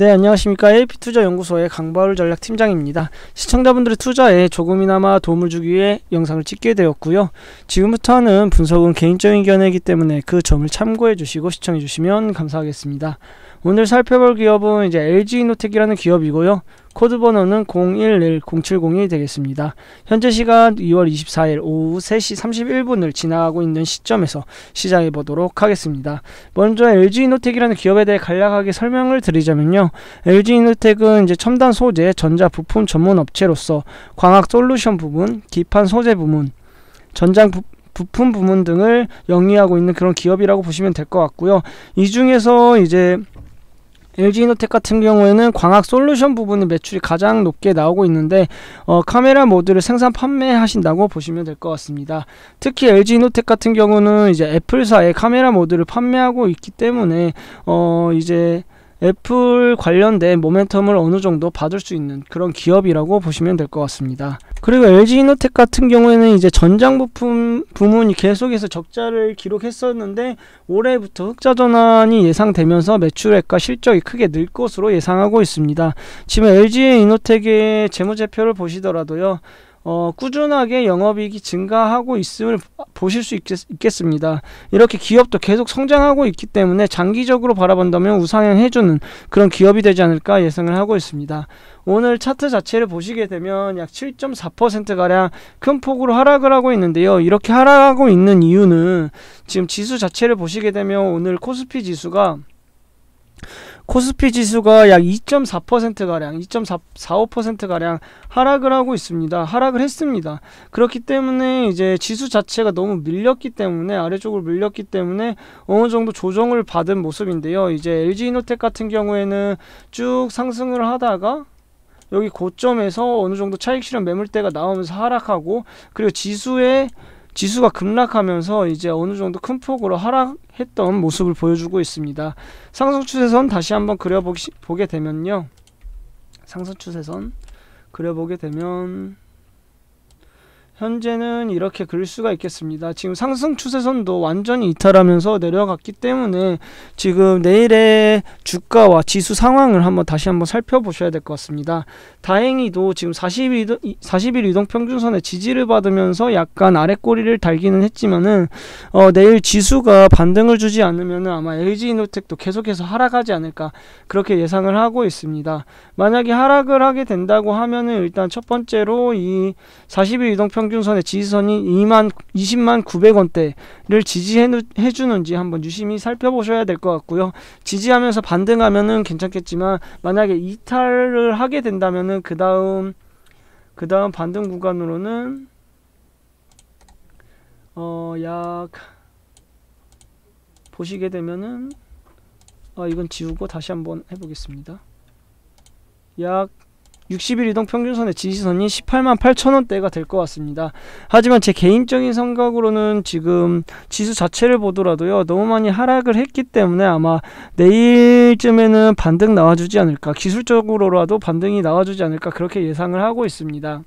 네, 안녕하십니까. AP투자연구소의 강바울 전략팀장입니다. 시청자분들의 투자에 조금이나마 도움을 주기 위해 영상을 찍게 되었고요. 지금부터는 분석은 개인적인 견해이기 때문에 그 점을 참고해 주시고 시청해 주시면 감사하겠습니다. 오늘 살펴볼 기업은 이제 LG노텍이라는 기업이고요. 코드 번호는 011070이 되겠습니다. 현재 시간 2월 24일 오후 3시 31분을 지나고 있는 시점에서 시작해 보도록 하겠습니다. 먼저 LG 이노텍이라는 기업에 대해 간략하게 설명을 드리자면요. LG 이노텍은 이제 첨단 소재 전자 부품 전문 업체로서 광학 솔루션 부분, 기판 소재 부문, 전장 부, 부품 부문 등을 영위하고 있는 그런 기업이라고 보시면 될 것 같고요. 이 중에서 이제 LG이노텍 같은 경우에는 광학 솔루션 부분의 매출이 가장 높게 나오고 있는데 어, 카메라 모드를 생산 판매하신다고 보시면 될 것 같습니다. 특히 LG이노텍 같은 경우는 이제 애플사의 카메라 모드를 판매하고 있기 때문에 어, 이제 애플 관련된 모멘텀을 어느 정도 받을 수 있는 그런 기업이라고 보시면 될 것 같습니다. 그리고 LG 이노텍 같은 경우에는 이제 전장 부품 부문이 계속해서 적자를 기록했었는데 올해부터 흑자 전환이 예상되면서 매출액과 실적이 크게 늘 것으로 예상하고 있습니다. 지금 LG 이노텍의 재무제표를 보시더라도요. 어, 꾸준하게 영업이익이 증가하고 있음을 보실 수 있겠, 습니다 이렇게 기업도 계속 성장하고 있기 때문에 장기적으로 바라본다면 우상향 해주는 그런 기업이 되지 않을까 예상을 하고 있습니다. 오늘 차트 자체를 보시게 되면 약 7.4%가량 큰 폭으로 하락을 하고 있는데요. 이렇게 하락하고 있는 이유는 지금 지수 자체를 보시게 되면 오늘 코스피 지수가 코스피 지수가 약 2.4%가량, 2.45%가량 하락을 하고 있습니다. 하락을 했습니다. 그렇기 때문에 이제 지수 자체가 너무 밀렸기 때문에 아래쪽으로 밀렸기 때문에 어느 정도 조정을 받은 모습인데요. 이제 LG이노텍 같은 경우에는 쭉 상승을 하다가 여기 고점에서 어느 정도 차익 실현 매물대가 나오면서 하락하고 그리고 지수의 지수가 급락하면서 이제 어느 정도 큰 폭으로 하락했던 모습을 보여주고 있습니다. 상승 추세선 다시 한번 그려보게 되면요. 상승 추세선 그려보게 되면 현재는 이렇게 그릴 수가 있겠습니다. 지금 상승 추세선도 완전히 이탈하면서 내려갔기 때문에 지금 내일의 주가와 지수 상황을 한번 다시 한번 살펴보셔야 될 것 같습니다. 다행히도 지금 40일, 이동, 40일 이동 평균선에 지지를 받으면서 약간 아래 꼬리를 달기는 했지만은 어, 내일 지수가 반등을 주지 않으면 아마 LG 이노텍도 계속해서 하락하지 않을까 그렇게 예상을 하고 있습니다. 만약에 하락을 하게 된다고 하면은 일단 첫 번째로 이 40일 이동 평균 평균선의 지지선이 2만 20만 900원대를 지지해 주는지 한번 유심히 살펴보셔야 될 것 같고요. 지지하면서 반등하면은 괜찮겠지만 만약에 이탈을 하게 된다면은 그 다음 그 다음 반등 구간으로는 어 약 보시게 되면은 아 이건 지우고 다시 한번 해보겠습니다. 약 60일 이동 평균선의 지지선이 18만 8천원대가 될 것 같습니다. 하지만 제 개인적인 생각으로는 지금 지수 자체를 보더라도요. 너무 많이 하락을 했기 때문에 아마 내일쯤에는 반등 나와주지 않을까 기술적으로라도 반등이 나와주지 않을까 그렇게 예상을 하고 있습니다.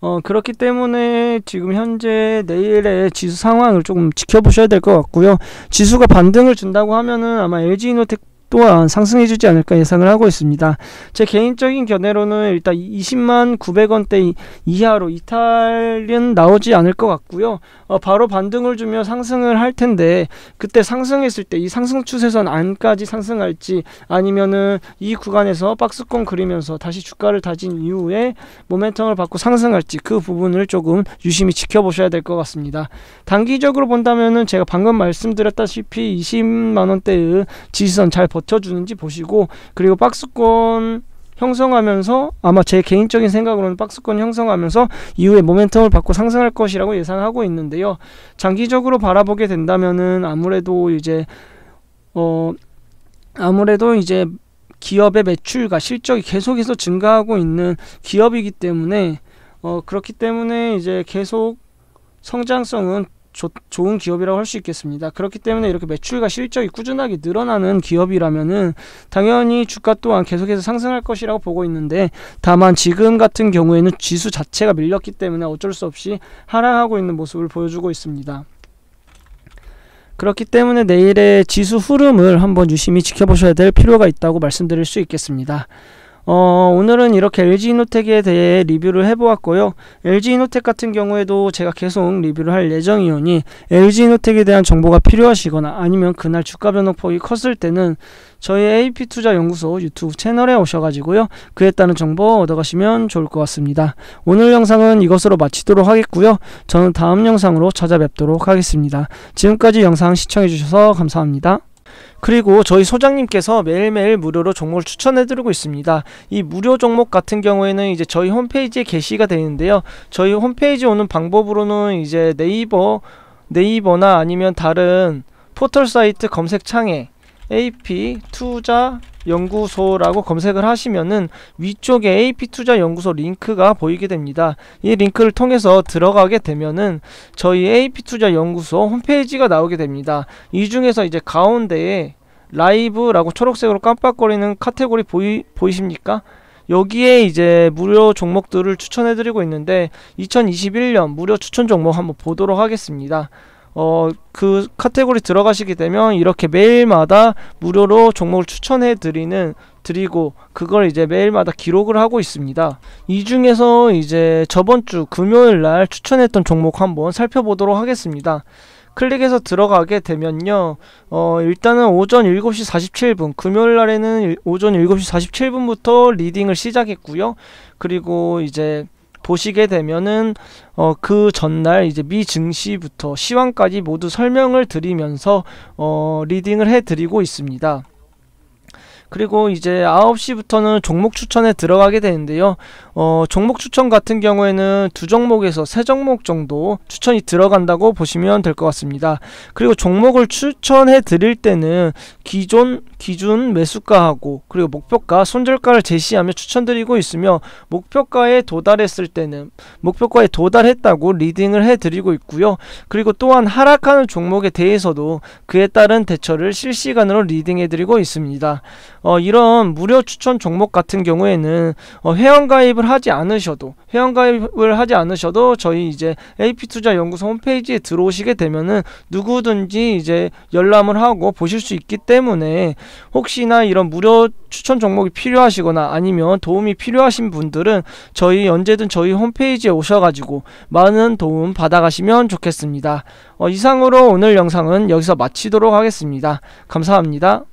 어, 그렇기 때문에 지금 현재 내일의 지수 상황을 조금 지켜보셔야 될 것 같고요. 지수가 반등을 준다고 하면은 아마 LG 이노텍 또한 상승해주지 않을까 예상을 하고 있습니다. 제 개인적인 견해로는 일단 20만 900원대 이하로 이탈은 나오지 않을 것 같고요. 어, 바로 반등을 주며 상승을 할 텐데 그때 상승했을 때 이 상승 추세선 안까지 상승할지 아니면은 이 구간에서 박스권 그리면서 다시 주가를 다진 이후에 모멘텀을 받고 상승할지 그 부분을 조금 유심히 지켜보셔야 될 것 같습니다. 단기적으로 본다면은 제가 방금 말씀드렸다시피 20만 원대의 지지선 잘 버텨 버텨주는지 보시고 그리고 박스권 형성하면서 아마 제 개인적인 생각으로는 박스권 형성하면서 이후에 모멘텀을 받고 상승할 것이라고 예상하고 있는데요. 장기적으로 바라보게 된다면은 아무래도 이제 어 아무래도 이제 기업의 매출과 실적이 계속해서 증가하고 있는 기업이기 때문에 어 그렇기 때문에 이제 계속 성장성은 조, 좋은 기업이라고 할 수 있겠습니다. 그렇기 때문에 이렇게 매출과 실적이 꾸준하게 늘어나는 기업이라면은 당연히 주가 또한 계속해서 상승할 것이라고 보고 있는데 다만 지금 같은 경우에는 지수 자체가 밀렸기 때문에 어쩔 수 없이 하락하고 있는 모습을 보여주고 있습니다. 그렇기 때문에 내일의 지수 흐름을 한번 유심히 지켜보셔야 될 필요가 있다고 말씀드릴 수 있겠습니다. 어, 오늘은 이렇게 LG 이노텍에 대해 리뷰를 해보았고요. LG 이노텍 같은 경우에도 제가 계속 리뷰를 할 예정이오니 LG 이노텍에 대한 정보가 필요하시거나 아니면 그날 주가 변동폭이 컸을 때는 저희 AP투자연구소 유튜브 채널에 오셔가지고요. 그에 따른 정보 얻어가시면 좋을 것 같습니다. 오늘 영상은 이것으로 마치도록 하겠고요. 저는 다음 영상으로 찾아뵙도록 하겠습니다. 지금까지 영상 시청해주셔서 감사합니다. 그리고 저희 소장님께서 매일매일 무료로 종목을 추천해드리고 있습니다. 이 무료 종목 같은 경우에는 이제 저희 홈페이지에 게시가 되는데요. 저희 홈페이지 오는 방법으로는 이제 네이버 네이버나 아니면 다른 포털 사이트 검색창에 AP 투자 연구소라고 검색을 하시면은 위쪽에 AP투자 연구소 링크가 보이게 됩니다. 이 링크를 통해서 들어가게 되면은 저희 AP투자 연구소 홈페이지가 나오게 됩니다. 이 중에서 이제 가운데에 라이브라고 초록색으로 깜빡거리는 카테고리 보이, 보이십니까? 여기에 이제 무료 종목들을 추천해드리고 있는데 2021년 무료 추천 종목 한번 보도록 하겠습니다. 어, 그 카테고리 들어가시게 되면 이렇게 매일마다 무료로 종목을 추천해 드리는 드리고 그걸 이제 매일마다 기록을 하고 있습니다. 이 중에서 이제 저번 주 금요일 날 추천했던 종목 한번 살펴보도록 하겠습니다. 클릭해서 들어가게 되면요. 어, 일단은 오전 7시 47분, 금요일 날에는 오전 7시 47분부터 리딩을 시작했고요. 그리고 이제 보시게 되면은 어, 그 전날 이제 미증시부터 시황까지 모두 설명을 드리면서 어, 리딩을 해드리고 있습니다. 그리고 이제 9시부터는 종목 추천에 들어가게 되는데요. 어, 종목 추천 같은 경우에는 두 종목에서 세 종목 정도 추천이 들어간다고 보시면 될 것 같습니다. 그리고 종목을 추천해 드릴 때는 기존 기준 매수가하고 그리고 목표가 손절가를 제시하며 추천드리고 있으며 목표가에 도달했을 때는 목표가에 도달했다고 리딩을 해 드리고 있고요. 그리고 또한 하락하는 종목에 대해서도 그에 따른 대처를 실시간으로 리딩해 드리고 있습니다. 어, 이런 무료 추천 종목 같은 경우에는 어, 회원가입을 하지 않으셔도 회원가입을 하지 않으셔도 저희 이제 AP투자연구소 홈페이지에 들어오시게 되면은 누구든지 이제 열람을 하고 보실 수 있기 때문에 혹시나 이런 무료 추천 종목이 필요하시거나 아니면 도움이 필요하신 분들은 저희 언제든 저희 홈페이지에 오셔가지고 많은 도움 받아가시면 좋겠습니다. 어, 이상으로 오늘 영상은 여기서 마치도록 하겠습니다. 감사합니다.